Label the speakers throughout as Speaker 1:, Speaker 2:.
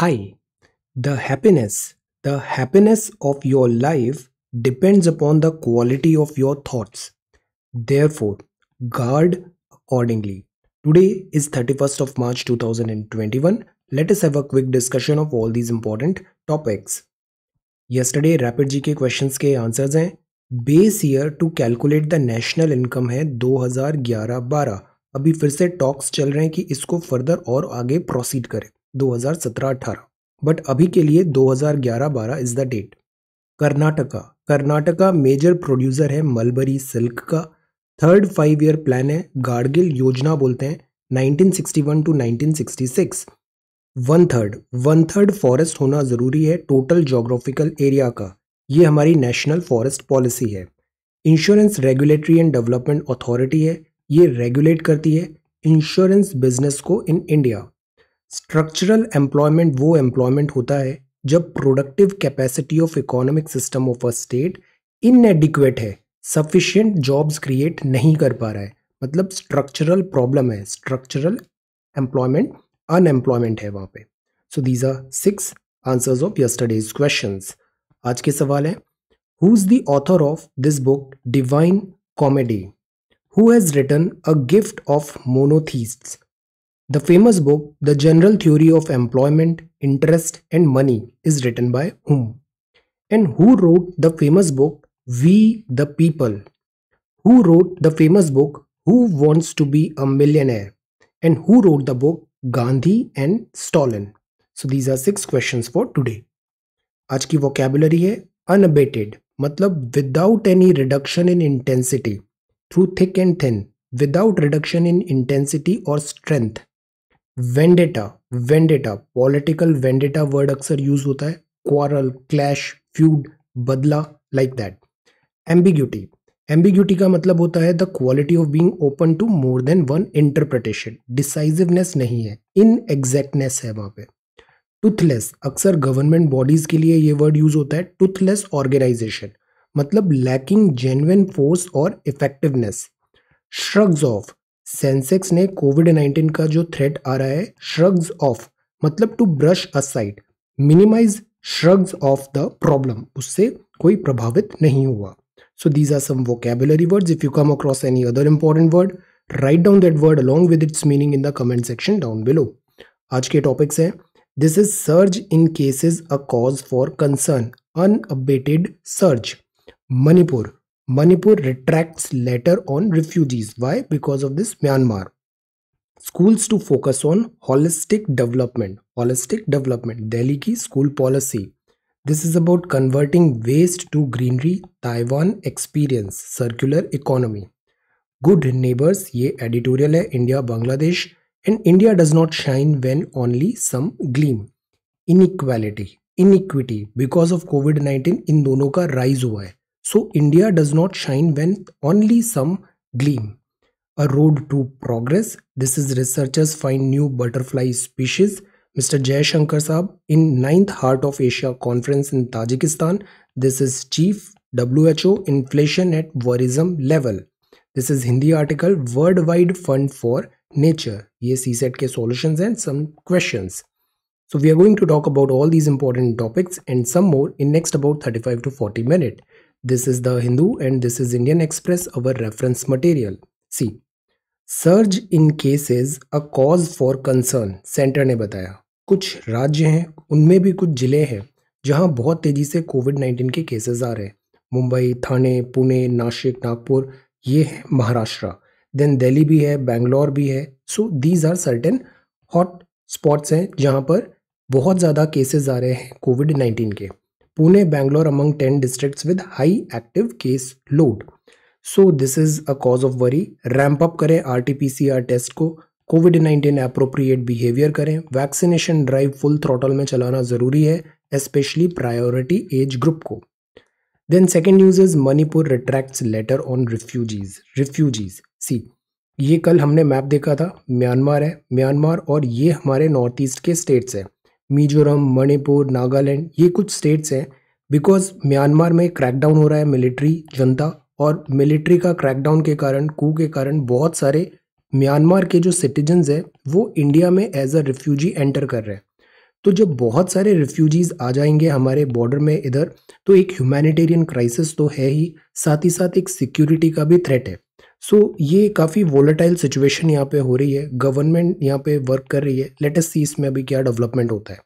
Speaker 1: Hi, the happiness, the happiness of your life depends upon the quality of your thoughts. Therefore, guard accordingly. Today is 31st of March 2021. Let us have a quick discussion of all these important topics. Yesterday rapid G K questions के answers हैं base year to calculate the national income है 2011-12 अभी फिर से talks चल रहे हैं कि इसको फर्दर और आगे प्रोसीड करें 2017-18 बट अभी के लिए 2011-12 is the date Karnataka Karnataka major producer है मलबरी सिल्क का थर्ड फाइव ईयर प्लान है गाड़गिल योजना बोलते हैं 1961 to 1966 one third one third forest होना ज़रूरी है टोटल जोग्राफिकल एरिया का ये हमारी नेशनल फॉरेस्ट पॉलिसी है insurance regulatory and development authority है ये रेगुलेट करती है इंश्योरेंस बिजनेस को इन इंडिया स्ट्रक्चरल एम्प्लॉयमेंट वो एम्प्लॉयमेंट होता है जब productive capacity of economic system of a state inadequate है सफिशियंट जॉब्स क्रिएट नहीं कर पा रहा है मतलब स्ट्रक्चरल प्रॉब्लम है स्ट्रक्चरल एम्प्लॉयमेंट अनएम्प्लॉयमेंट है वहाँ पे so these are six answers of yesterday's question आज के सवाल है who is the author of this book Divine Comedy who has written a gift of monotheists The famous book, The General Theory of Employment, Interest and Money, is written by whom? And who wrote the famous book, We the People? Who wrote the famous book, Who Wants to Be a Millionaire? And who wrote the book, Gandhi and Stalin? So these are six questions for today. आज vocabulary vocabulary unabated, unabated without any reduction in intensity, through thick and thin, without reduction in intensity or strength. Vendetta vendetta political vendetta word अक्सर use होता है quarrel clash feud बदला like that ambiguity ambiguity का मतलब होता है the quality of being open to more than one interpretation decisiveness नहीं है इन एग्जैक्टनेस है वहाँ पे टूथलेस अक्सर गवर्नमेंट बॉडीज के लिए ये वर्ड यूज होता है टूथलेस ऑर्गेनाइजेशन मतलब लैकिंग जेन्युन फोर्स और इफेक्टिवनेस श्रग्स ऑफ सेंसेक्स ने कोविड 19 का जो थ्रेट आ रहा है श्रग्स ऑफ मतलब to brush aside minimise shrugs off the problem उससे कोई प्रभावित नहीं हुआ so these are some vocabulary words if you come across any other important word write down that word along with its meaning in the comment section down below आज के topics हैं this is surge in cases a cause for concern unabated surge Manipur Manipur retracts letter on refugees. Why? Because of this Myanmar. Schools to focus on holistic development. Holistic development. Delhi ki school policy. This is about converting waste to greenery. Taiwan experience. Circular economy. Good neighbors. ये editorial है India, Bangladesh. And India does not shine when only some gleam. Inequality. Inequity. Because of COVID-19 in दोनों का rise हुआ है so India does not shine when only some gleam. A road to progress. This is researchers find new butterfly species. Mr. Jay Shankar Saab in 9th Heart of Asia conference in Tajikistan. This is chief WHO inflation at worrisome level. This is Hindi article Worldwide Fund for Nature. ये set के solutions and some questions. So we are going to talk about all these important topics and some more in next about 35 to 40 minutes. This is the Hindu and this is Indian Express, our reference material. See, surge in cases a cause for concern centre ने बताया कुछ राज्य हैं उनमें भी कुछ ज़िले हैं जहां बहुत तेज़ी से कोविड नाइन्टीन के केसेस आ रहे हैं मुंबई थाने पुणे नासिक नागपुर ये है महाराष्ट्र देन दिल्ली भी है बेंगलोर भी है so these are certain hot spots हैं जहां पर बहुत ज़्यादा केसेस आ रहे हैं कोविड नाइन्टीन के Pune, Bangalore among 10 districts with high active case load. So this is a cause of worry. Ramp up करें R T P C R test को कोविड 19 अप्रोप्रिएट बिहेवियर करें वैक्सीनेशन ड्राइव फुल थ्रोटल में चलाना ज़रूरी है specially priority age group को then second news is Manipur retracts letter on refugees refugees see ये कल हमने मैप देखा था म्यांमार है म्यांमार और ये हमारे नॉर्थ ईस्ट के स्टेट्स हैं मिजोरम मणिपुर नागालैंड ये कुछ स्टेट्स हैं बिकॉज म्यांमार में क्रैकडाउन हो रहा है मिलिट्री जनता और मिलिट्री का क्रैकडाउन के कारण कू के कारण बहुत सारे म्यांमार के जो सिटीजन्स हैं वो इंडिया में एज अ रिफ्यूजी एंटर कर रहे हैं तो जब बहुत सारे रिफ्यूजीज़ आ जाएंगे हमारे बॉर्डर में इधर तो एक ह्यूमैनिटेरियन क्राइसिस तो है ही साथ ही साथ एक सिक्योरिटी का भी थ्रेट है सो so, ये काफ़ी वोलेटाइल सिचुएशन यहाँ पे हो रही है गवर्नमेंट यहाँ पे वर्क कर रही है लेटेस्ट सी इसमें अभी क्या डेवलपमेंट होता है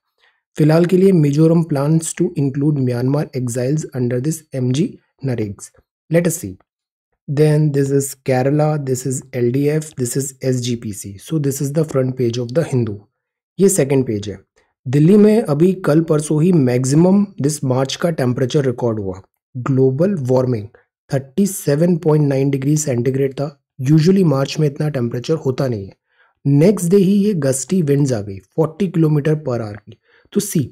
Speaker 1: फिलहाल के लिए Mizoram plans to include Myanmar exiles under this M G NREGS latest see then this is Kerala this is L D F this is S G P C so this is the front page of the Hindu ये second page है दिल्ली में अभी कल परसों ही maximum this March का temperature record हुआ global warming 37.9 degree centigrade था usually March में इतना टेम्परेचर होता नहीं है नेक्स्ट डे ही ये गस्टी विंड्स आ गई 40 किलोमीटर पर आवर की तो see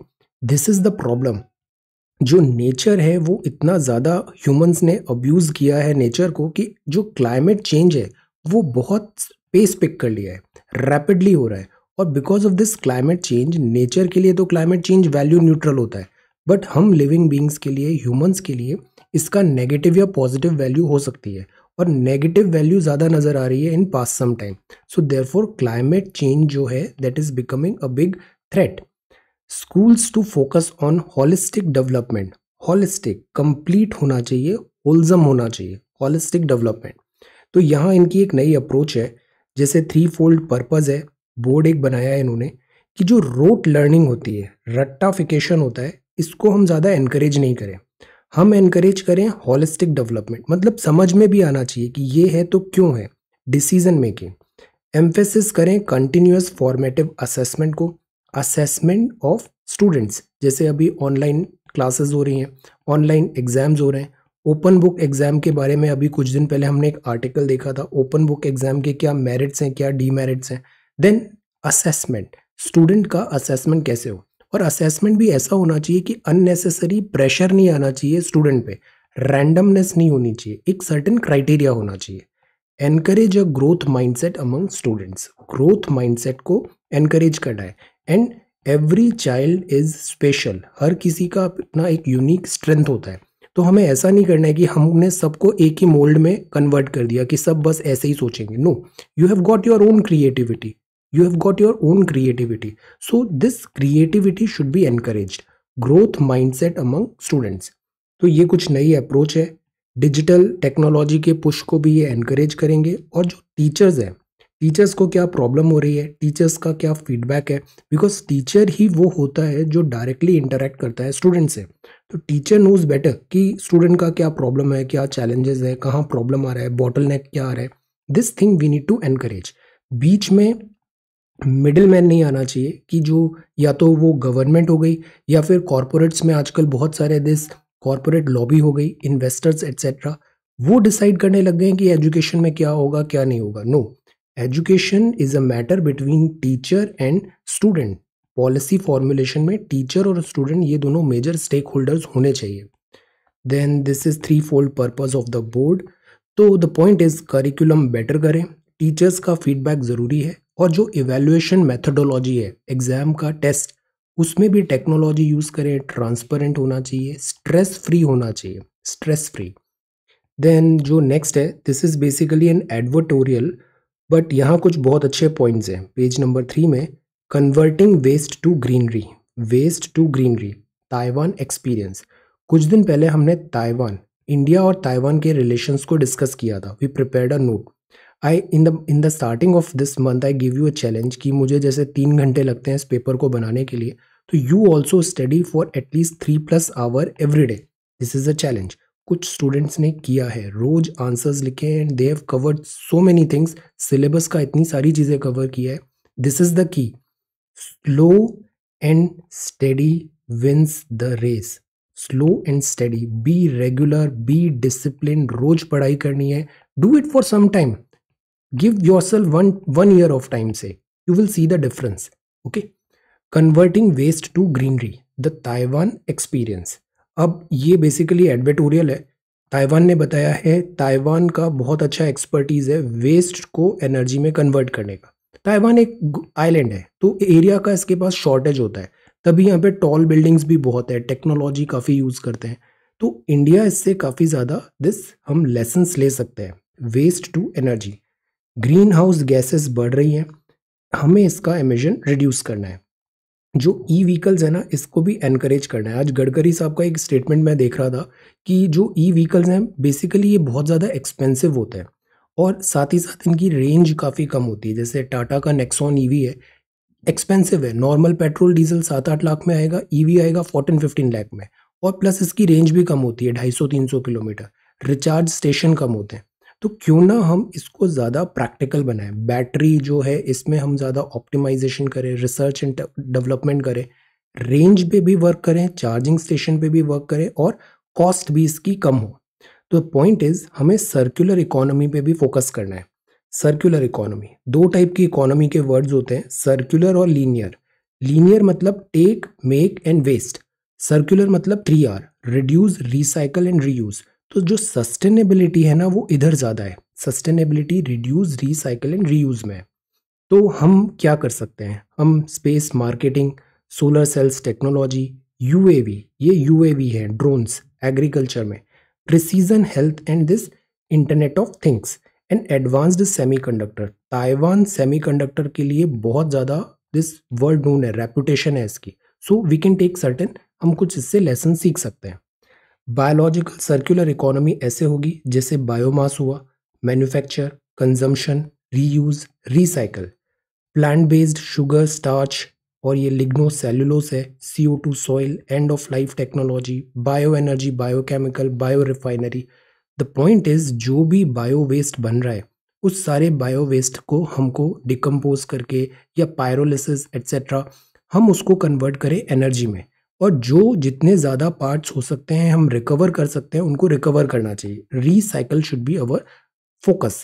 Speaker 1: this is the problem जो नेचर है वो इतना ज़्यादा ह्यूमंस ने अब्यूज़ किया है नेचर को कि जो क्लाइमेट चेंज है वो बहुत पेस पिक कर लिया है रैपिडली हो रहा है और because of this climate change nature के लिए तो क्लाइमेट चेंज वैल्यू न्यूट्रल होता है बट हम लिविंग बींग्स के लिए ह्यूमंस के लिए इसका नेगेटिव या पॉजिटिव वैल्यू हो सकती है और नेगेटिव वैल्यू ज़्यादा नज़र आ रही है in past some time so therefore climate change जो है that is becoming a big threat schools to focus on holistic development holistic complete होना चाहिए होल्जम होना चाहिए हॉलिस्टिक डेवलपमेंट तो यहाँ इनकी एक नई अप्रोच है जैसे थ्री फोल्ड पर्पज़ है बोर्ड एक बनाया है इन्होंने कि जो रोट लर्निंग होती है रट्टाफिकेशन होता है इसको हम ज़्यादा इनक्रेज नहीं करें हम इनक्रेज करें हॉलिस्टिक डेवलपमेंट मतलब समझ में भी आना चाहिए कि ये है तो क्यों है डिसीजन मेकिंग एम्फेसिस करें कंटिन्यूस फॉर्मेटिव असेसमेंट को असेसमेंट ऑफ स्टूडेंट्स जैसे अभी ऑनलाइन क्लासेस हो रही हैं ऑनलाइन एग्ज़ाम्स हो रहे हैं ओपन बुक एग्ज़ाम के बारे में अभी कुछ दिन पहले हमने एक आर्टिकल देखा था ओपन बुक एग्ज़ाम के क्या मेरिट्स हैं क्या डीमेरिट्स हैं देन असेसमेंट स्टूडेंट का असेसमेंट कैसे हो और असेसमेंट भी ऐसा होना चाहिए कि अननेसेसरी प्रेशर नहीं आना चाहिए स्टूडेंट पे रैंडमनेस नहीं होनी चाहिए एक सर्टन क्राइटेरिया होना चाहिए encourage a growth mindset among students growth mindset को एनकरेज करना है and every child is special हर किसी का अपना एक यूनिक स्ट्रेंथ होता है तो हमें ऐसा नहीं करना है कि हमने सबको एक ही मोल्ड में कन्वर्ट कर दिया कि सब बस ऐसे ही सोचेंगे no you have got your own creativity you have got your own creativity so this creativity should be encouraged growth mindset among students तो ये कुछ नई अप्रोच है डिजिटल टेक्नोलॉजी के पुश को भी ये एनकरेज करेंगे और जो टीचर्स हैं टीचर्स को क्या प्रॉब्लम हो रही है टीचर्स का क्या फीडबैक है बिकॉज टीचर ही वो होता है जो डायरेक्टली इंटरेक्ट करता है स्टूडेंट से तो टीचर नोज बेटर कि स्टूडेंट का क्या प्रॉब्लम है क्या चैलेंजेस है कहाँ प्रॉब्लम आ रहा है बॉटल नेक क्या आ रहा है this thing we need to encourage बीच में मिडिल मैन नहीं आना चाहिए कि जो या तो वो गवर्नमेंट हो गई या फिर कॉरपोरेट्स में आजकल बहुत सारे दिस कॉरपोरेट लॉबी हो गई इन्वेस्टर्स एट्सेट्रा वो डिसाइड करने लग गए कि एजुकेशन में क्या होगा क्या नहीं होगा no education is a matter between teacher and student policy formulation में टीचर और स्टूडेंट ये दोनों मेजर स्टेक होल्डर्स होने चाहिए then this is three fold purpose of the board तो the point is curriculum better करें टीचर्स का feedback ज़रूरी है और जो इवेल्युएशन मेथडोलॉजी है एग्ज़ाम का टेस्ट उसमें भी टेक्नोलॉजी यूज़ करें ट्रांसपेरेंट होना चाहिए स्ट्रेस फ्री होना चाहिए स्ट्रेस फ्री देन जो नेक्स्ट है this is basically an advertorial but यहाँ कुछ बहुत अच्छे पॉइंट्स हैं पेज नंबर थ्री में converting waste to greenery waste to greenery Taiwan experience कुछ दिन पहले हमने ताइवान इंडिया और ताइवान के रिलेशंस को डिस्कस किया था we prepared a note I in the in the starting of this month I give you a challenge कि मुझे जैसे तीन घंटे लगते हैं इस पेपर को बनाने के लिए तो you also study for at least three plus hour every day this is a challenge कुछ स्टूडेंट्स ने किया है रोज आंसर्स लिखे हैं and they have covered so many things syllabus का इतनी सारी चीज़ें कवर किया है this is the key slow and steady wins the race slow and steady be regular be discipline रोज पढ़ाई करनी है do it for some time your self one one year of time से you will see the difference okay converting waste to greenery the Taiwan experience अब ये basically एडवेटोरियल है Taiwan ने बताया है ताइवान का बहुत अच्छा एक्सपर्टीज़ है वेस्ट को एनर्जी में कन्वर्ट करने का ताइवान एक आइलैंड है तो एरिया का इसके पास शॉर्टेज होता है तभी यहाँ पे टॉल बिल्डिंग्स भी बहुत है टेक्नोलॉजी काफ़ी यूज़ करते हैं तो इंडिया इससे काफ़ी ज़्यादा दिस हम लेसन्स ले सकते हैं waste to energy greenhouse gases बढ़ रही हैं हमें इसका एमिशन रिड्यूस करना है जो ई व्हीकल्स है ना इसको भी एनकरेज करना है आज गडकरी साहब का एक स्टेटमेंट मैं देख रहा था कि जो ई व्हीकल्स हैं बेसिकली ये बहुत ज़्यादा एक्सपेंसिव होते हैं और साथ ही साथ इनकी रेंज काफ़ी कम होती है जैसे टाटा का नेक्सॉन ईवी e है एक्सपेंसिव है नॉर्मल पेट्रोल डीजल सात आठ लाख में आएगा ईवी e आएगा फोर्टीन फिफ्टीन लाख में और प्लस इसकी रेंज भी कम होती है ढाई सौ तीन सौ किलोमीटर रिचार्ज स्टेशन कम होते हैं तो क्यों ना हम इसको ज़्यादा प्रैक्टिकल बनाएं बैटरी जो है इसमें हम ज़्यादा ऑप्टिमाइजेशन करें रिसर्च एंड डेवलपमेंट करें रेंज पे भी वर्क करें चार्जिंग स्टेशन पे भी वर्क करें और कॉस्ट भी इसकी कम हो तो पॉइंट इज़ हमें सर्कुलर इकोनॉमी पे भी फोकस करना है सर्कुलर इकोनॉमी दो टाइप की इकोनॉमी के वर्ड्स होते हैं सर्कुलर और लीनियर लीनियर मतलब take make and waste circular मतलब three R reduce recycle and reuse तो जो सस्टेनेबिलिटी है ना वो इधर ज़्यादा है sustainability reduce recycle and reuse में है तो हम क्या कर सकते हैं हम space marketing solar cells technology you ये यूएवी है ड्रोन्स एग्रीकल्चर में precision health and this internet of things and advanced semiconductor Taiwan semiconductor के लिए बहुत ज़्यादा दिस वर्ल्ड नोन है रेपुटेशन है इसकी so we can take certain हम कुछ इससे लेसन सीख सकते हैं बायोलॉजिकल सर्कुलर इकोनॉमी ऐसे होगी जैसे बायोमास हुआ manufacture consumption reuse recycle plant based sugar starch और ये लिग्नो सेलुलोस है C O two soil end of life technology bioenergy biochemical biorefinery the point is जो भी बायो वेस्ट बन रहा है उस सारे बायो वेस्ट को हमको डिकम्पोज करके या पायरोलिसिस एट्सेट्रा हम उसको कन्वर्ट करें एनर्जी में और जो जितने ज़्यादा पार्ट्स हो सकते हैं हम रिकवर कर सकते हैं उनको रिकवर करना चाहिए recycle should be our focus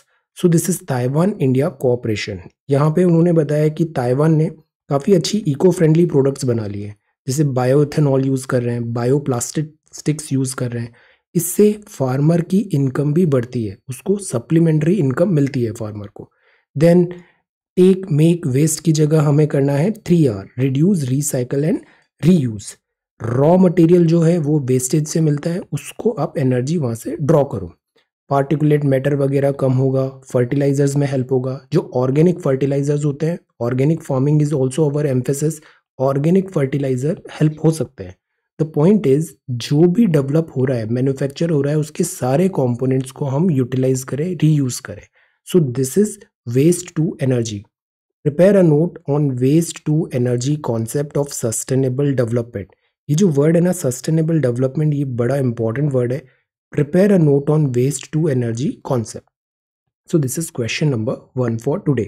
Speaker 1: so this is Taiwan India cooperation यहाँ पे उन्होंने बताया कि ताइवान ने काफ़ी अच्छी इको फ्रेंडली प्रोडक्ट्स बना लिए हैं जैसे बायोथेनॉल यूज़ कर रहे हैं बायो प्लास्टिक स्टिक्स यूज़ कर रहे हैं इससे फार्मर की इनकम भी बढ़ती है उसको सप्लीमेंट्री इनकम मिलती है फार्मर को देन टेक मेक वेस्ट की जगह हमें करना है three R reduce recycle and reuse raw material जो है वो वेस्टेज से मिलता है उसको आप एनर्जी वहाँ से ड्रॉ करो पार्टिकुलेट मैटर वगैरह कम होगा फर्टिलाइजर्स में हेल्प होगा जो ऑर्गेनिक फर्टिलाइजर्स होते हैं organic farming is also our emphasis organic fertilizer help हो सकते हैं द पॉइंट इज जो भी डेवलप हो रहा है मैन्युफैक्चर हो रहा है उसके सारे कॉम्पोनेंट्स को हम यूटिलाइज करें रीयूज करें so this is waste to energy prepare a note on waste to energy concept of sustainable development ये जो वर्ड है ना सस्टेनेबल डेवलपमेंट ये बड़ा इंपॉर्टेंट वर्ड है prepare a note on waste to energy concept so this is question number one for today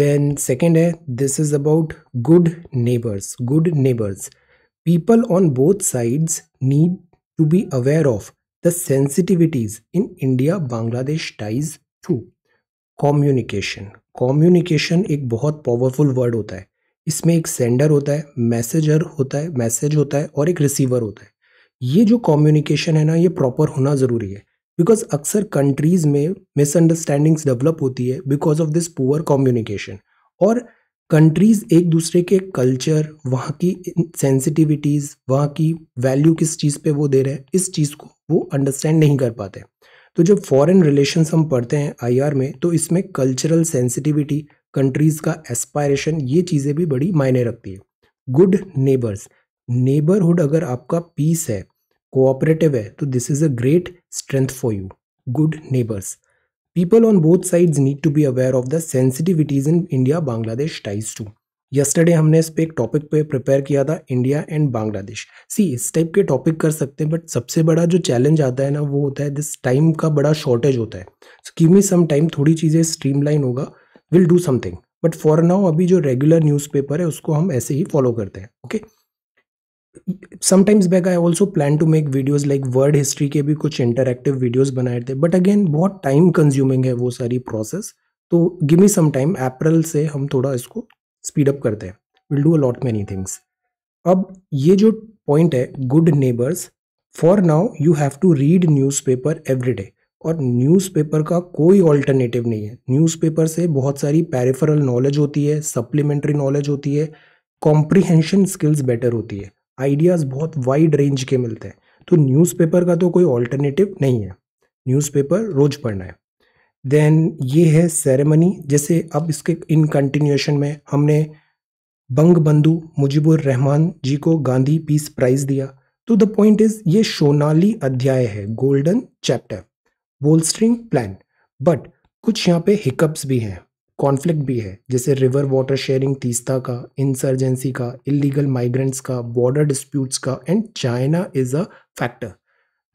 Speaker 1: then second है this is about good neighbours good neighbours people on both sides need to be aware of the sensitivities in India Bangladesh ties too communication communication एक बहुत powerful word होता है इसमें एक sender होता है messenger होता है मैसेज होता है और एक रिसीवर होता है ये जो कम्युनिकेशन है ना ये प्रॉपर होना ज़रूरी है बिकॉज अक्सर कंट्रीज़ में मिसअंडरस्टैंडिंग्स डेवलप होती है because of this poor communication और कंट्रीज़ एक दूसरे के कल्चर वहाँ की सेंसिटिविटीज़ वहाँ की वैल्यू किस चीज़ पे वो दे रहे हैं इस चीज़ को वो अंडरस्टैंड नहीं कर पाते तो जब फॉरेन रिलेशंस हम पढ़ते हैं आईआर में तो इसमें कल्चरल सेंसिटिविटी कंट्रीज़ का एस्पायरेशन ये चीज़ें भी बड़ी मायने रखती है गुड नेबर्स नेबरहुड अगर आपका पीस है कोऑपरेटिव है तो this is a great strength for you good neighbours people on both sides need to be aware of the sensitivities in India Bangladesh ties too yesterday हमने इस पर एक टॉपिक पे प्रिपेयर किया था इंडिया एंड बांग्लादेश सी इस टाइप के टॉपिक कर सकते हैं बट सबसे बड़ा जो चैलेंज आता है ना वो होता है दिस टाइम का बड़ा शॉर्टेज होता है so give me some time थोड़ी चीज़ें स्ट्रीमलाइन होगा will do something but for now अभी जो रेगुलर न्यूज़पेपर है उसको हम ऐसे ही फॉलो करते हैं okay sometimes back I also plan to make videos like world history के भी कुछ इंटरेक्टिव वीडियोज़ बनाए थे बट अगेन बहुत टाइम कंज्यूमिंग है वो सारी प्रोसेस तो give me some time April से हम थोड़ा इसको स्पीड अप करते हैं will do a lot many things अब ये जो पॉइंट है good neighbours for now you have to read newspaper every day और न्यूज़पेपर का कोई ऑल्टरनेटिव नहीं है न्यूज़पेपर से बहुत सारी पैरिफरल नॉलेज होती है सप्लीमेंट्री नॉलेज होती है कॉम्प्रिहेंशन स्किल्स बेटर होती है आइडियाज़ बहुत वाइड रेंज के मिलते हैं तो न्यूज़पेपर का तो कोई ऑल्टरनेटिव नहीं है न्यूज़पेपर रोज़ पढ़ना है देन ये है सेरेमनी जैसे अब इसके इन कंटिन्यूएशन में हमने बंग बंधु मुजीबुर रहमान जी को गांधी पीस प्राइज़ दिया तो द पॉइंट इज़ ये सोनाली अध्याय है golden chapter bolstering plan but कुछ यहाँ पे हिकअप्स भी हैं कॉन्फ्लिक्ट भी है जैसे रिवर वाटर शेयरिंग तीस्ता का इंसर्जेंसी का इलीगल माइग्रेंट्स का बॉर्डर डिस्प्यूट्स का and China is a factor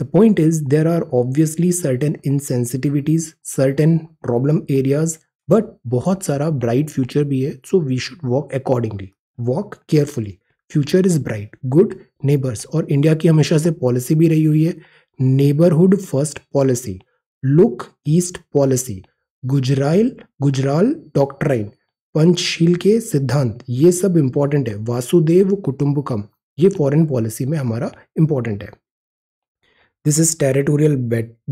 Speaker 1: the point is there are obviously certain insensitivities certain problem areas but बहुत सारा ब्राइट फ्यूचर भी है so we should walk accordingly walk carefully future is bright good neighbours और India की हमेशा से policy भी रही हुई है neighbourhood first policy look east policy Gujral Gujral doctrine Panchsheel के सिद्धांत ये सब इंपॉर्टेंट है वासुदेव कुटुंबकम ये फॉरेन पॉलिसी में हमारा इंपॉर्टेंट है this is territorial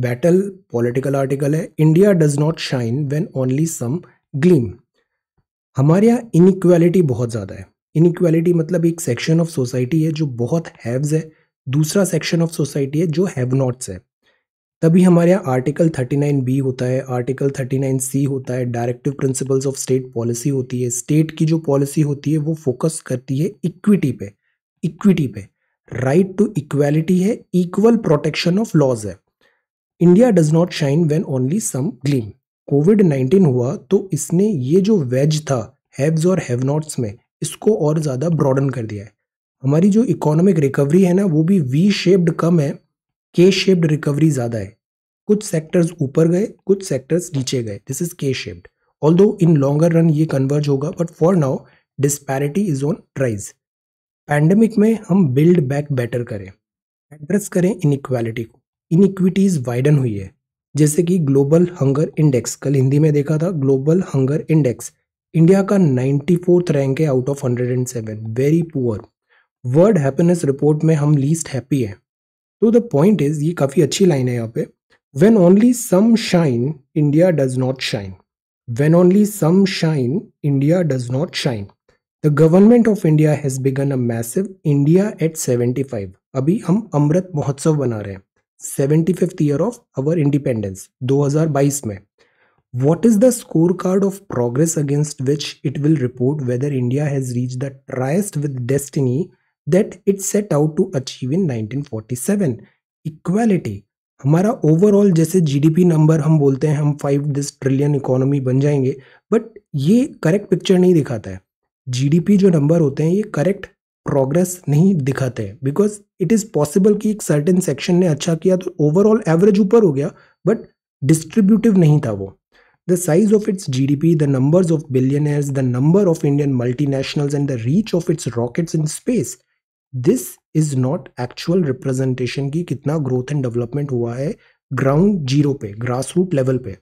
Speaker 1: battle political article है India does not shine when only some gleam हमारे यहाँ इनक्वालिटी बहुत ज़्यादा है इनक्वालिटी मतलब एक सेक्शन ऑफ सोसाइटी है जो बहुत हैव्स है दूसरा सेक्शन ऑफ सोसाइटी है जो हैव नॉट्स है तभी हमारे यहाँ आर्टिकल 39 बी होता है आर्टिकल 39 सी होता है directive principles of state policy होती है स्टेट की जो पॉलिसी होती है वो फोकस करती है इक्विटी पे इक्विटी पे राइट टू इक्वालिटी है इक्वल प्रोटेक्शन ऑफ लॉज है India does not shine when only some gleam covid nineteen हुआ तो इसने ये जो वेज था हैव्स और हैव नॉट्स में इसको और ज़्यादा ब्रॉडन कर दिया है हमारी जो इकोनॉमिक रिकवरी है ना वो भी वी शेप्ड कम है के शेप्ड रिकवरी ज़्यादा है कुछ सेक्टर्स ऊपर गए कुछ सेक्टर्स नीचे गए this is K shaped although in longer run ये कन्वर्ज होगा but for now disparity is on rise pandemic में हम बिल्ड बैक बेटर करें एड्रेस करें इनक्वालिटी को इनक्विटीज़ वाइडन हुई है जैसे कि ग्लोबल हंगर इंडेक्स कल हिंदी में देखा था ग्लोबल हंगर इंडेक्स इंडिया का नाइन्टी फोर्थ रैंक है out of hundred and seven very poor world happiness report में हम लीस्ट हैप्पी हैं तो द पॉइंट इज ये काफ़ी अच्छी लाइन है यहाँ पे when only some shine India does not shine when only some shine India does not shine the government of India has begun a massive India at seventy five अभी हम अमृत महोत्सव बना रहे हैं seventy fifth year of our independence दो हजार बाईस में what is the scorecard of progress against which it will report whether India has reach the tryst with destiny that it set out to achieve in 1947 equality हमारा overall जैसे GDP number हम बोलते हैं हम five this trillion economy बन जाएंगे but ये correct picture नहीं दिखाता है जीडीपी जो नंबर होते हैं ये करेक्ट प्रोग्रेस नहीं दिखाते हैं बिकॉज इट इज़ पॉसिबल कि एक सर्टेन सेक्शन ने अच्छा किया तो ओवरऑल एवरेज ऊपर हो गया बट डिस्ट्रीब्यूटिव नहीं था वो the size of its G D P the numbers of billionaires the number of Indian multinationals and the reach of its rockets in space this is not actual representation की कितना growth and development हुआ है ground zero पे grass root level पे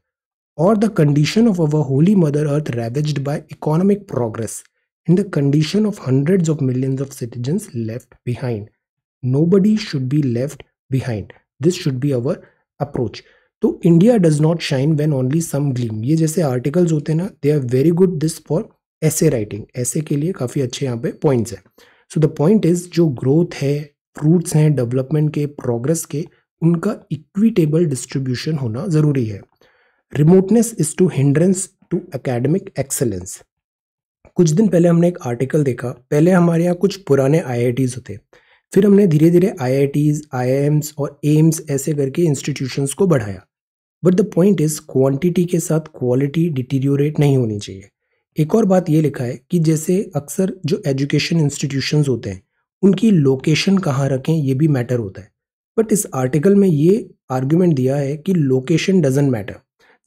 Speaker 1: और the condition of our holy mother earth ravaged by economic progress in the condition of hundred of millions of citizen left behind body should be left behind this should be our approach तो India does not shine when only some gleam ये जैसे articles होते हैं ना they are very good this for ऐसे writing ऐसे के लिए काफ़ी अच्छे यहाँ पे पॉइंट्स हैं सो द पॉइंट इज जो ग्रोथ है रूट्स हैं डेवलपमेंट के प्रोग्रेस के उनका इक्विटेबल डिस्ट्रीब्यूशन होना ज़रूरी है remoteness is to hindrance to academic excellence कुछ दिन पहले हमने एक आर्टिकल देखा पहले हमारे यहाँ कुछ पुराने आई होते फिर हमने धीरे धीरे आई आई और एम्स ऐसे करके इंस्टीट्यूशंस को बढ़ाया but the point is quantity के साथ क्वालिटी डिटीरियोरेट नहीं होनी चाहिए एक और बात ये लिखा है कि जैसे अक्सर जो एजुकेशन इंस्टीट्यूशन होते हैं उनकी लोकेशन कहाँ रखें ये भी मैटर होता है बट इस आर्टिकल में ये आर्ग्यूमेंट दिया है कि लोकेशन डजेंट मैटर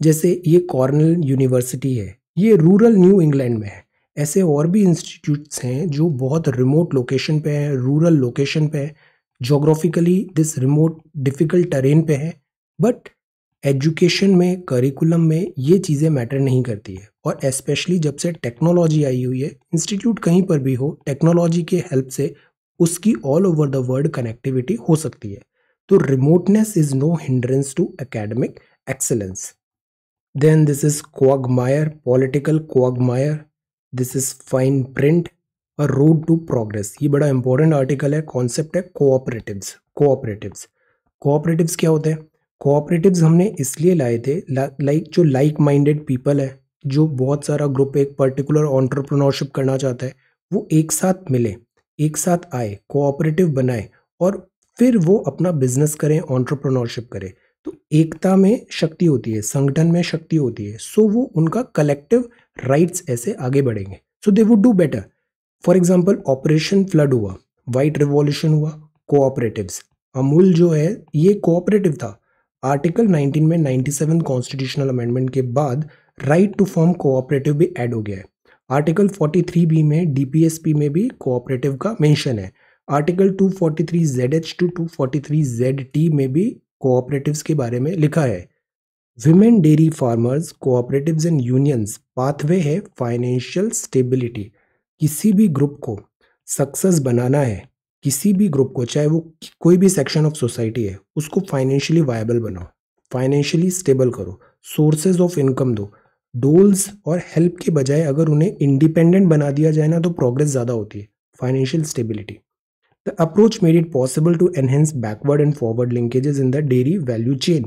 Speaker 1: जैसे ये कॉर्नल यूनिवर्सिटी है ये रूरल न्यू इंग्लैंड में है ऐसे और भी इंस्टीट्यूट्स हैं जो बहुत रिमोट लोकेशन पे हैं रूरल लोकेशन पे हैं geographically this remote difficult terrain पे हैं बट एजुकेशन में करिकुलम में ये चीज़ें मैटर नहीं करती है और स्पेशली जब से टेक्नोलॉजी आई हुई है इंस्टीट्यूट कहीं पर भी हो टेक्नोलॉजी के हेल्प से उसकी all over the world connectivity हो सकती है तो remoteness is no hindrance to academic excellence then this is quagmire political quagmire this is fine print और रोड टू प्रोग्रेस ये बड़ा इंपॉर्टेंट आर्टिकल है कॉन्सेप्ट है कोऑपरेटिव्स कोऑपरेटिव्स कोऑपरेटिव्स क्या होते हैं कोऑपरेटिव हमने इसलिए लाए थे लाइक जो लाइक माइंडेड पीपल है जो बहुत सारा ग्रुप एक पर्टिकुलर ऑन्टरप्रनोरशिप करना चाहता है वो एक साथ मिले एक साथ आए कोऑपरेटिव बनाए और फिर वो अपना बिजनेस करें ऑन्टरप्रनोरशिप करें तो एकता में शक्ति होती है संगठन में शक्ति होती है सो वो उनका कलेक्टिव राइट्स ऐसे आगे बढ़ेंगे so they would do better for example operation flood हुआ वाइट रिवॉल्यूशन हुआ कोऑपरेटिव्स अमूल जो है ये कोऑपरेटिव था आर्टिकल 19 में 97 कॉन्स्टिट्यूशनल अमेंडमेंट के बाद राइट टू फॉर्म कोऑपरेटिव भी ऐड हो गया है आर्टिकल 43 बी में डीपीएसपी में भी कोऑपरेटिव का मेंशन है आर्टिकल 243 ZH टू 243 ZT में भी कोऑपरेटिव्स के बारे में लिखा है women dairy farmers cooperatives and unions pathway है फाइनेंशियल स्टेबिलिटी किसी भी ग्रुप को सक्सेस बनाना है किसी भी ग्रुप को चाहे वो कोई भी सेक्शन ऑफ सोसाइटी है उसको फाइनेंशियली वायबल बनाओ फाइनेंशियली स्टेबल करो सोर्सेज ऑफ इनकम दो डोल्स और हेल्प के बजाय अगर उन्हें इंडिपेंडेंट बना दिया जाए ना तो प्रोग्रेस ज़्यादा होती है financial stability the approach made it possible to enhance backward and forward linkages in the dairy value chain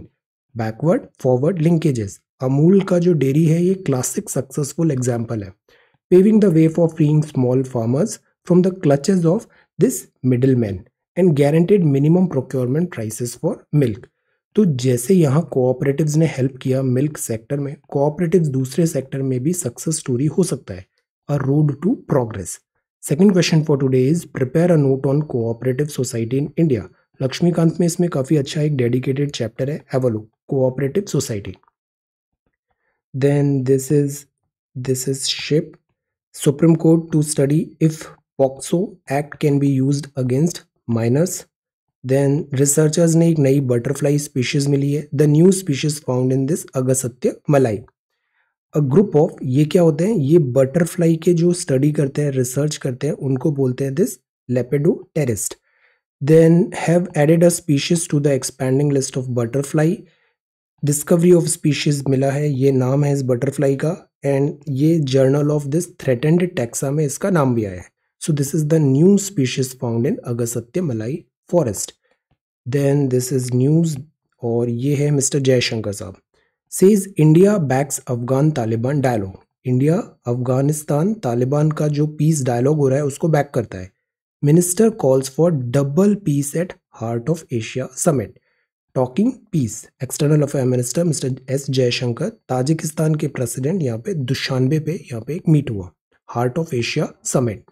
Speaker 1: backward forward linkages Amul का जो डेयरी है ये क्लासिक सक्सेसफुल एग्जाम्पल है paving the way for freeing small farmers from the clutches of this this man and guaranteed minimum procurement prices for milk तो जैसे यहाँ cooperative ने help किया मिल्क सेक्टर में कोऑपरेटिव दूसरे सेक्टर में भी सक्सेस स्टोरी हो सकता है a road to progress second question for today is prepare a note on cooperative society in India Laxmikanth में इसमें काफ़ी अच्छा एक डेडिकेटेड चैप्टर है एवलो cooperative society then this is this is ship supreme court to study if POCSO act can be use against minors then researchers ने एक नई बटरफ्लाई स्पीशीज मिली है the new species found in this Agasthya मलाई a group of ये क्या होते हैं ये बटरफ्लाई के जो स्टडी करते हैं रिसर्च करते हैं उनको बोलते हैं this lepidopterists then have added a species to the expanding list of butterfly discovery of species मिला है ये नाम है इस बटरफ्लाई का एंड ये journal of this threatened taxa में इसका नाम भी आया है So this is the new species found in Agasatya Malai forest. Then this is news और ये है मिस्टर जयशंकर साहब says India backs Afghan Taliban dialogue India Afghanistan Taliban का जो पीस डायलॉग हो रहा है उसको बैक करता है minister calls for double peace at heart of Asia summit talking peace external affair minister mister S Jaishankar Tajikistan के प्रेसिडेंट यहाँ पे दुशानबे पे यहाँ पे एक मीट हुआ heart of Asia summit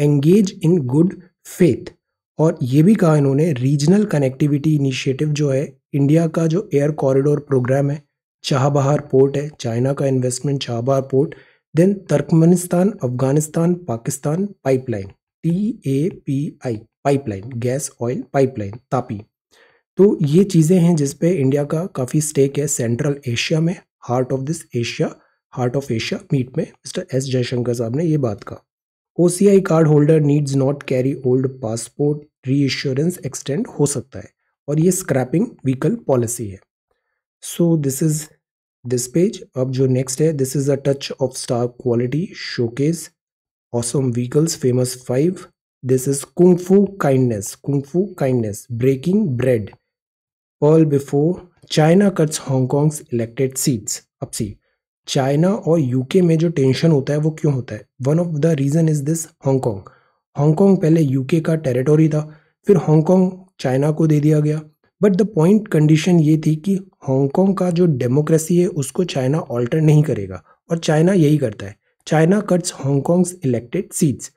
Speaker 1: engage in good faith और ये भी कहा इन्होंने रीजनल कनेक्टिविटी इनिशिएटिव जो है इंडिया का जो एयर कॉरिडोर प्रोग्राम है चाहबहार पोर्ट है चाइना का investment Chabahar port then Turkmenistan Afghanistan Pakistan pipeline T A P I pipeline gas oil pipeline TAPI तो ये चीज़ें हैं जिसपे इंडिया का काफ़ी स्टेक है सेंट्रल एशिया में heart of this Asia heart of Asia meet में मिस्टर एस जयशंकर साहब ने ये बात कहा OCI card holder needs not carry old passport reinsurance extend हो सकता है और ये स्क्रैपिंग व्हीकल पॉलिसी है so this is this page अब जो नेक्स्ट है this is a touch of star quality showcase awesome vehicles famous five this is kung fu kindness kung fu kindness breaking bread pearl before China cuts Hong Kong's elected seats अपसी China और UK में जो tension होता है वो क्यों होता है one of the reason is this Hong Kong Hong Kong पहले यूके का टेरिटोरी था फिर हांगकॉन्ग चाइना को दे दिया गया बट द पॉइंट कंडीशन ये थी कि हांगकॉन्ग का जो डेमोक्रेसी है उसको चाइना ऑल्टर नहीं करेगा और चाइना यही करता है China cuts Hong Kong's elected seats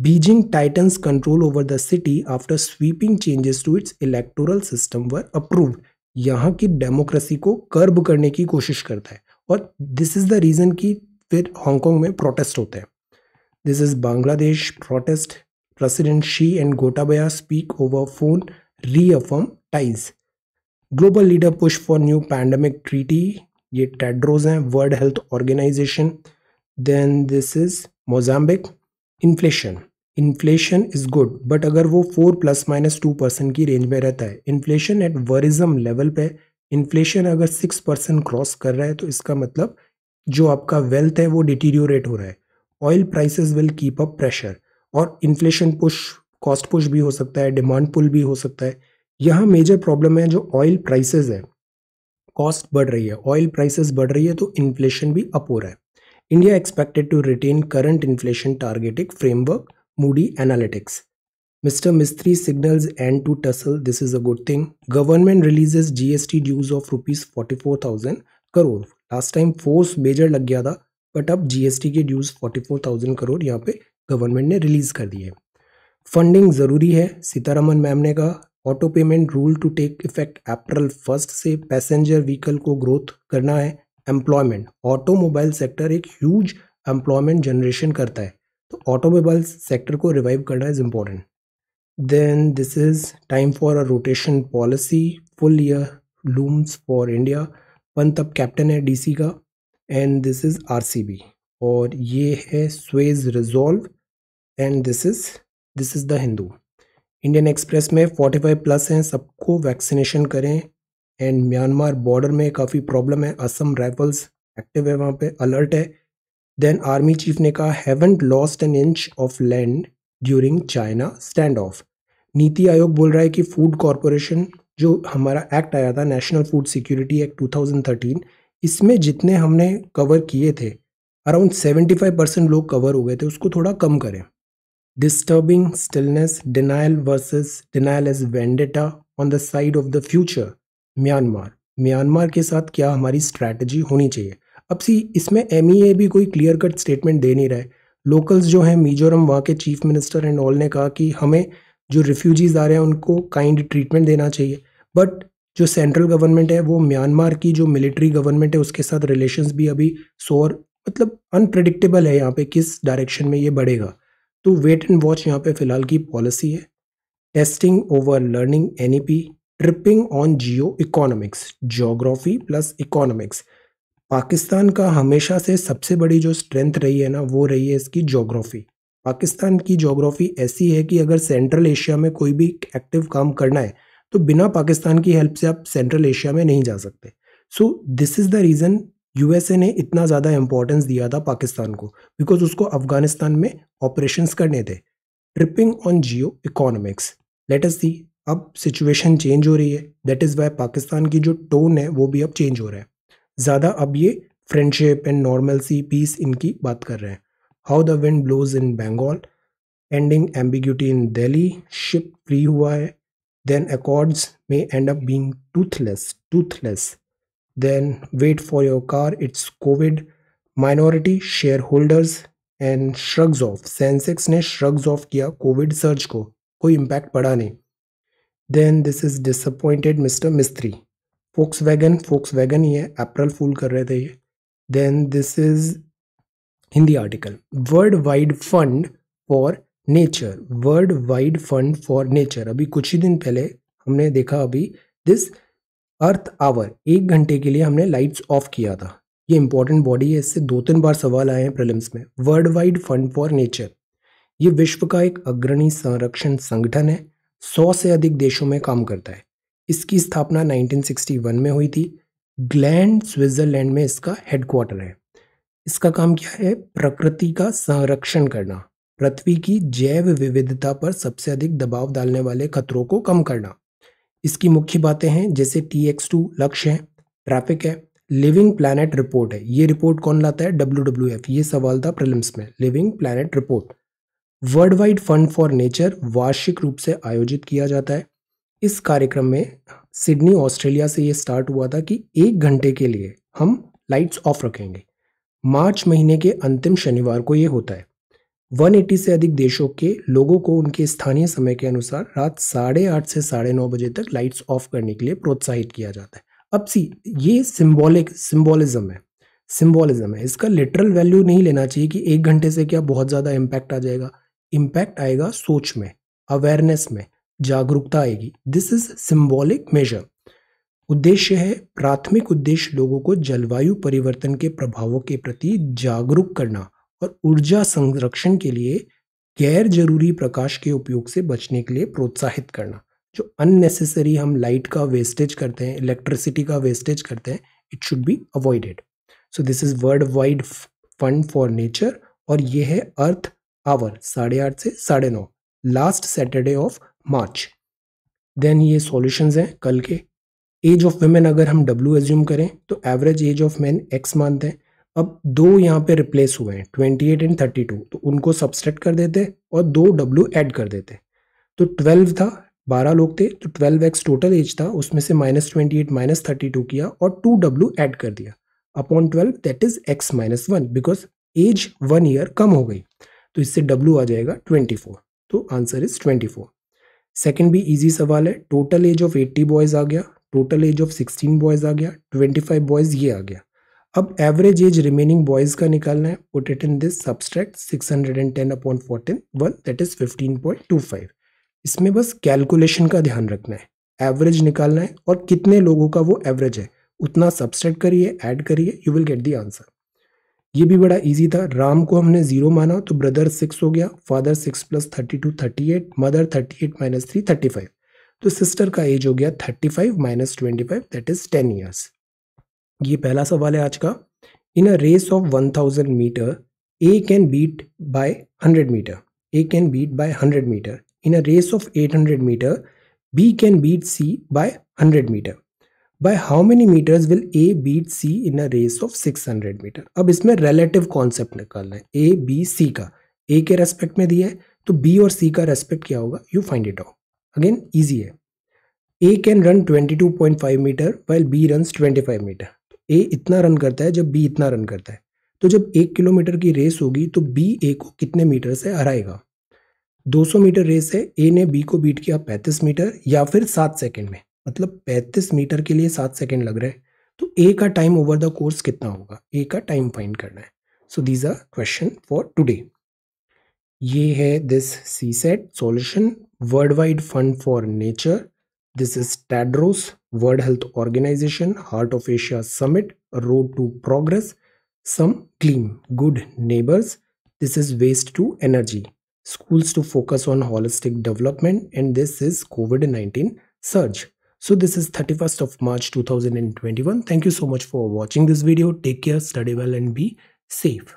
Speaker 1: Beijing tightens control over the city after sweeping changes to its electoral system were approved यहाँ की डेमोक्रेसी को कर्ब करने की कोशिश करता है और दिस इज़ द रीज़न कि फिर हांगकॉन्ग में प्रोटेस्ट होते हैं this is Bangladesh protest president Xi and Gotabaya speak over phone reaffirm ties global leader push for new pandemic treaty ये टेड्रोज हैं world health organisation then this is Mozambique inflation inflation is good but अगर वो four plus minus two percent की range में रहता है inflation at worrisome level पे inflation अगर सिक्स परसेंट क्रॉस कर रहा है तो इसका मतलब जो आपका वेल्थ है वो डिटीरियोरेट हो रहा है oil prices will keep up pressure और इन्फ्लेशन पुश कॉस्ट पुश भी हो सकता है डिमांड पुल भी हो सकता है यहाँ मेजर प्रॉब्लम है जो ऑयल प्राइसेस है कॉस्ट बढ़ रही है ऑयल प्राइसेस बढ़ रही है तो इन्फ्लेशन भी अप हो रहा है India expected to retain current inflation targeting framework Moody analytics Mr. Mistry signals end to tussle. This is a good thing. Government releases GST dues of rupees 44,000 crore last time force majeure लग गया था but अब GST के dues 44,000 crore यहाँ पे government ने release कर दिए फंडिंग ज़रूरी है सीतारमन मैम ने कहा auto payment rule to take effect April first से पैसेंजर व्हीकल को ग्रोथ करना है एम्प्लॉयमेंट ऑटोमोबाइल सेक्टर एक ह्यूज एम्प्लॉयमेंट जनरेशन करता है तो ऑटोमोबाइल सेक्टर को रिवाइव करना is important Then this is time for a rotation policy. Full year looms for India. Pant captain hai dc ka and this is rcb aur ye hai Suez resolve and this is this is the hindu indian express mein 45 plus hain sabko vaccination kare and Myanmar border में काफ़ी problem है Assam rifles active है वहाँ पे alert है then army chief ने कहा haven't lost an inch of land during China standoff NITI Aayog बोल रहा है कि फूड कॉरपोरेशन जो हमारा एक्ट आया था नेशनल फूड सिक्योरिटी एक्ट 2013 इसमें जितने हमने कवर किए थे अराउंड 75 परसेंट लोग कवर हो गए थे उसको थोड़ा कम करें disturbing stillness denial versus denial as vendetta on the side of the future Myanmar Myanmar के साथ क्या हमारी स्ट्रैटेजी होनी चाहिए अब सी इसमें एम e भी कोई क्लियर कट स्टेटमेंट दे नहीं रहा है लोकल्स जो हैं मिजोरम वहाँ के चीफ मिनिस्टर एंड ऑल ने कहा कि हमें जो रिफ्यूजीज़ आ रहे हैं उनको काइंड ट्रीटमेंट देना चाहिए बट जो सेंट्रल गवर्नमेंट है वो म्यांमार की जो मिलिट्री गवर्नमेंट है उसके साथ रिलेशंस भी अभी सोर मतलब अनप्रडिक्टेबल है यहाँ पे किस डायरेक्शन में ये बढ़ेगा तो वेट एंड वॉच यहाँ पे फिलहाल की पॉलिसी है testing over learning any tripping on geoeconomics geography plus economics Pakistan का हमेशा से सबसे बड़ी जो स्ट्रेंथ रही है ना वो रही है इसकी जोग्राफ़ी पाकिस्तान की जोग्राफ़ी ऐसी है कि अगर सेंट्रल एशिया में कोई भी एक्टिव काम करना है तो बिना पाकिस्तान की हेल्प से आप सेंट्रल एशिया में नहीं जा सकते so this is the reason USA ने इतना ज़्यादा इंपॉर्टेंस दिया था पाकिस्तान को बिकॉज उसको अफगानिस्तान में ऑपरेशन करने थे tripping on geoeconomics let us see अब सिचुएशन चेंज हो रही है दैट इज़ वाई पाकिस्तान की जो टोन है वो भी अब चेंज हो रहा है ज़्यादा अब ये friendship and normalcy peace इनकी बात कर रहे हैं how the wind blows in Bengal ending ambiguity in Delhi ship free हुआ है देन अकॉर्ड्स में end up being toothless toothless then wait for your car it's COVID minority shareholders and shrugs off Sensex ने shrugs off किया COVID surge को कोई impact पड़ा नहीं then this is disappointed mister Mistry Volkswagen focus wagon ये April fool कर रहे थे ये then this is Hindi article world wide fund for nature world wide fund for nature अभी कुछ ही दिन पहले हमने देखा अभी दिस अर्थ आवर एक घंटे के लिए हमने लाइट्स ऑफ किया था ये इंपॉर्टेंट बॉडी है इससे दो तीन बार सवाल आए हैं प्रलिम्स में world wide fund for nature ये विश्व का एक अग्रणी संरक्षण संगठन है सौ से अधिक देशों में काम करता है इसकी स्थापना 1961 में हुई थी ग्लैंड स्विट्जरलैंड में इसका हेडक्वार्टर है इसका काम क्या है प्रकृति का संरक्षण करना पृथ्वी की जैव विविधता पर सबसे अधिक दबाव डालने वाले खतरों को कम करना इसकी मुख्य बातें हैं जैसे टी एक्स टू लक्ष्य है ट्रैफिक है लिविंग प्लानट रिपोर्ट है ये रिपोर्ट कौन लाता है डब्ल्यू डब्ल्यू एफ ये सवाल था प्रिलिम्स में living planet report world wide fund for nature वार्षिक रूप से आयोजित किया जाता है इस कार्यक्रम में सिडनी ऑस्ट्रेलिया से ये स्टार्ट हुआ था कि एक घंटे के लिए हम लाइट्स ऑफ रखेंगे मार्च महीने के अंतिम शनिवार को ये होता है 180 से अधिक देशों के लोगों को उनके स्थानीय समय के अनुसार रात साढ़े आठ से साढ़े नौ बजे तक लाइट्स ऑफ करने के लिए प्रोत्साहित किया जाता है अब सी ये सिम्बॉलिक सिम्बॉलिज्म है सिम्बॉलिज्म है इसका लिटरल वैल्यू नहीं लेना चाहिए कि एक घंटे से क्या बहुत ज़्यादा इम्पैक्ट आ जाएगा इम्पैक्ट आएगा सोच में अवेयरनेस में जागरूकता आएगी दिस इज सिंबॉलिक मेजर उद्देश्य है प्राथमिक उद्देश्य लोगों को जलवायु परिवर्तन के प्रभावों के प्रति जागरूक करना और ऊर्जा संरक्षण के लिए गैर जरूरी प्रकाश के उपयोग से बचने के लिए प्रोत्साहित करना जो अननेसेसरी हम लाइट का वेस्टेज करते हैं इलेक्ट्रिसिटी का वेस्टेज करते हैं it should be avoided so this is world wide fund for nature और ये है अर्थ आवर साढ़े आठ से साढ़े नौ last Saturday of March then ये सॉल्यूशंस हैं कल के एज ऑफ वेमेन अगर हम डब्ल्यू एज्यूम करें तो average age of man X मानते हैं अब दो यहाँ पे रिप्लेस हुए हैं twenty eight and thirty two तो उनको सब्सट्रैक्ट कर देते और दो डब्ल्यू ऐड कर देते तो ट्वेल्व था बारह लोग थे तो ट्वेल्व एक्स टोटल एज था उसमें से minus twenty eight minus thirty two किया और टू डब्ल्यू एड कर दिया upon twelve that is X minus one because age one year कम हो गई तो इससे डब्ल्यू आ जाएगा ट्वेंटी फोर तो answer is twenty four second भी इजी सवाल है टोटल एज ऑफ 80 बॉयज़ आ गया टोटल एज ऑफ 16 बॉयज़ आ गया 25 बॉयज़ ये आ गया अब एवरेज एज रिमेनिंग बॉयज़ का निकालना है put it in this subtract 610 upon fourteen one that is five इसमें बस कैलकुलेशन का ध्यान रखना है एवरेज निकालना है और कितने लोगों का वो एवरेज है उतना सब्सट्रैक्ट करिए ऐड करिए you will get the answer ये भी बड़ा इजी था राम को हमने जीरो माना तो ब्रदर सिक्स हो गया father six plus thirty two thirty eight mother thirty eight minus three thirty five तो सिस्टर का एज हो गया thirty five minus twenty five that is ten years ये पहला सवाल है आज का in a race of one thousand metre A can beat by hundred metre A can beat by hundred metre in a race of eight hundred metre B can beat C bye hundred metre by how many metres will A beat C in a race of 600 metre अब इसमें relative concept निकालना है A B C का ए के respect में दिया है तो बी और सी का रेस्पेक्ट क्या होगा you find it out again easy है A can run 22.5 metre while B run 25 metre तो ए इतना रन करता है जब बी इतना रन करता है तो जब एक किलोमीटर की रेस होगी तो बी ए को कितने मीटर से हराएगा 200 मीटर रेस है ए ने बी को बीट किया 35 मीटर या फिर सात सेकेंड में मतलब 35 मीटर के लिए सात सेकेंड लग रहे हैं तो ए का टाइम ओवर द कोर्स कितना होगा ए का टाइम फाइंड करना है so these are question for today ये है this see set solution world wide fund for nature this is Tedros world health organisation heart of Asia summit road to progress some clean good neighbours this is waste to energy schools to focus on holistic development and this is COVID nineteen search So this is 31st of March 2021. Thank you so much for watching this video. Take care, study well and be safe.